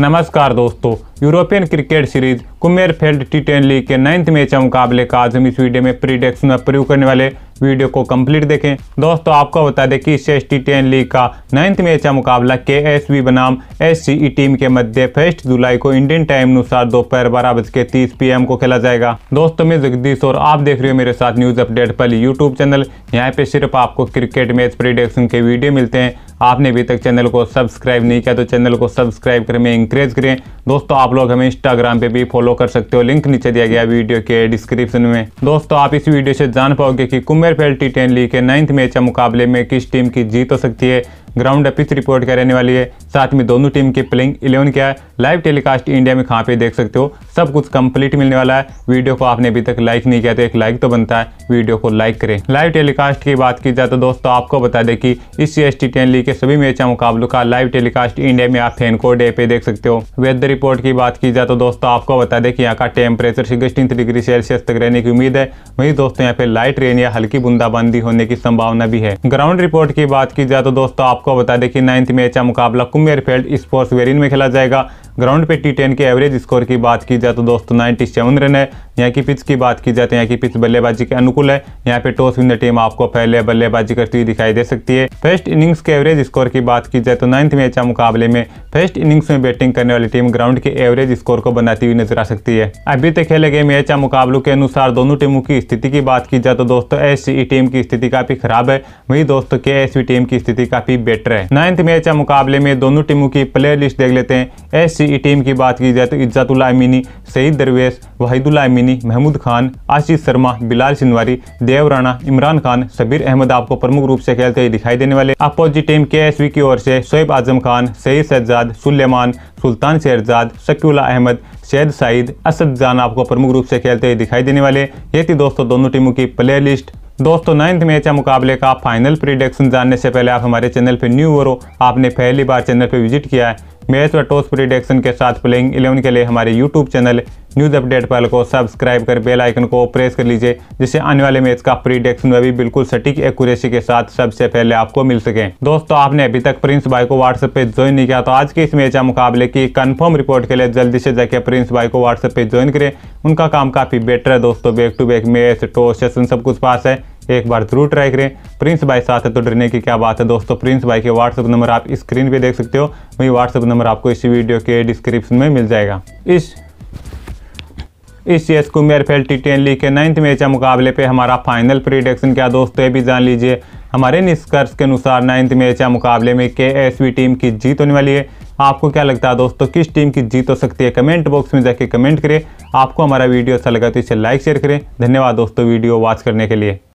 नमस्कार दोस्तों European cricket series Kummerfeld T ten league के नाइन्थ मैच मुकाबले का आज हम इस वीडियो में प्रीडेक्स में प्रयोग करने वाले वीडियो को कंप्लीट देखें दोस्तों आपको बता दें कि शेष टी टेन लीग का नाइन्थ मैच का मुकाबला के एस वी बनाम एस सी ई टीम के मध्य फर्स्ट जुलाई को इंडियन टाइम अनुसार दोपहर बारह बज के तीस पी एम को खेला जाएगा दोस्तों मैं जगदीश और आप देख रहे हो मेरे साथ न्यूज अपडेट पर यूट्यूब चैनल यहाँ पे सिर्फ आपको क्रिकेट मैच प्रिडिक्शन के वीडियो मिलते हैं आपने अभी तक चैनल को सब्सक्राइब नहीं किया तो चैनल को सब्सक्राइब करें इंकरेज करें दोस्तों आप आप लोग हमें इंस्टाग्राम पे भी फॉलो कर सकते हो लिंक नीचे दिया गया वीडियो के डिस्क्रिप्शन में दोस्तों आप इस वीडियो से जान पाओगे कि कुमेरफेल टी टेन लीग के नाइन्थ मैच मुकाबले में किस टीम की जीत हो सकती है ग्राउंड पिच रिपोर्ट क्या रहने वाली है साथ में दोनों टीम के प्लेइंग इलेवन क्या है लाइव टेलीकास्ट इंडिया में कहाँ पे देख सकते हो सब कुछ कंप्लीट मिलने वाला है वीडियो को आपने अभी तक लाइक नहीं किया तो एक लाइक तो बनता है वीडियो को लाइक करें लाइव टेलीकास्ट की बात की जाए तो दोस्तों आपको बता दें कि इस C S T ten league के सभी मैच मुकाबलों का लाइव टेलीकास्ट इंडिया में आप फैनको डे पे देख सकते हो वेदर रिपोर्ट की बात की जाए तो दोस्तों आपको बता दें कि यहाँ का टेम्परेचर सिक्सटीन डिग्री सेल्सियस तक रहने की उम्मीद है वही दोस्तों यहाँ पे लाइट रेन या हल्की बूंदाबांदी होने की संभावना भी है ग्राउंड रिपोर्ट की बात की जाए तो दोस्तों आपको बता दें कि नाइन्थ मैच मुकाबला उमेर फेल्ड स्पोर्ट्स वेरिन में खेला जाएगा ग्राउंड पे टी टेन के एवरेज स्कोर की बात की जाए तो दोस्तों नाइन्टी सेवन रन है यहाँ की पिच की बात की जाए तो यहाँ की पिच बल्लेबाजी के अनुकूल है यहाँ पे टॉस विन टीम आपको पहले बल्लेबाजी करती हुई दिखाई दे सकती है फर्स्ट इनिंग्स के एवरेज स्कोर की बात की जाए तो नाइन्थ मैच के मुकाबले में फर्स्ट इनिंग्स में बैटिंग करने वाली टीम ग्राउंड के एवरेज स्कोर को बनाती हुई नजर आ सकती है अभी तक खेले गए मैच या मुकाबलों के अनुसार दोनों टीमों की स्थिति की बात की जाए तो दोस्तों एस टीम की स्थिति काफी खराब है वही दोस्तों के टीम की स्थिति काफी बेटर है नाइन्थ मैच या मुकाबले में दोनों टीमों की प्लेयर लिस्ट देख लेते हैं एस की टीम की बात की जाए तो इज्जतुल्ला अमीनी सईद दरवेश वाहिदुल्ला अमीनी महमूद खान आशीष शर्मा बिलाल सिंधवारी देव राणा इमरान खान सबीर अहमद आपको प्रमुख रूप से खेलते हुए दिखाई देने वाले अपोजिट टीम के की ओर से शोएब आजम खान सईद शहजाद सुलेमान सुल्तान शेरजाद शकीला अहमद शैद साइद असद जान आपको प्रमुख रूप से खेलते हुए दिखाई देने वाले ये थी दोस्तों दोनों टीमों की प्लेयर लिस्ट दोस्तों नाइन्थ मैच या मुकाबले का फाइनल प्रिडिक्शन जानने से पहले आप हमारे चैनल पर न्यू हो आपने पहली बार चैनल पर विजिट किया है मैच व टॉस प्रिडिक्शन के साथ प्लेइंग इलेवन के लिए हमारे यूट्यूब चैनल न्यूज़ अपडेट पल को सब्सक्राइब कर बेल आइकन को प्रेस कर लीजिए जिससे आने वाले मैच का प्रिडिक्शन भी बिल्कुल सटीक एक्यूरेसी के साथ सबसे पहले आपको मिल सके दोस्तों आपने अभी तक प्रिंस भाई को व्हाट्सएप पे ज्वाइन नहीं किया तो आज के इस मैच या मुकाबले की कन्फर्म रिपोर्ट के लिए जल्दी से जाके प्रिंस भाई को व्हाट्सएप पे ज्वाइन करें उनका काम काफ़ी बेटर है दोस्तों back to back match toss session सब कुछ पास है एक बार जरूर ट्राई करें प्रिंस भाई साथ है तो डरने की क्या बात है दोस्तों प्रिंस भाई के व्हाट्सअप नंबर आप स्क्रीन पर देख सकते हो वही व्हाट्सअप नंबर आपको इसी वीडियो के डिस्क्रिप्शन में मिल जाएगा इस इस चेस Kummerfeld T ten league के नाइन्थ मैच के मुकाबले पे हमारा फाइनल प्रिडिक्शन क्या दोस्तों ये भी जान लीजिए हमारे निष्कर्ष के अनुसार नाइन्थ मैच या मुकाबले में के एस वी टीम की जीत होने वाली है आपको क्या लगता है दोस्तों किस टीम की जीत हो सकती है कमेंट बॉक्स में जाके कमेंट करें आपको हमारा वीडियो अच्छा लगा तो इसे लाइक शेयर करें धन्यवाद दोस्तों वीडियो वॉच करने के लिए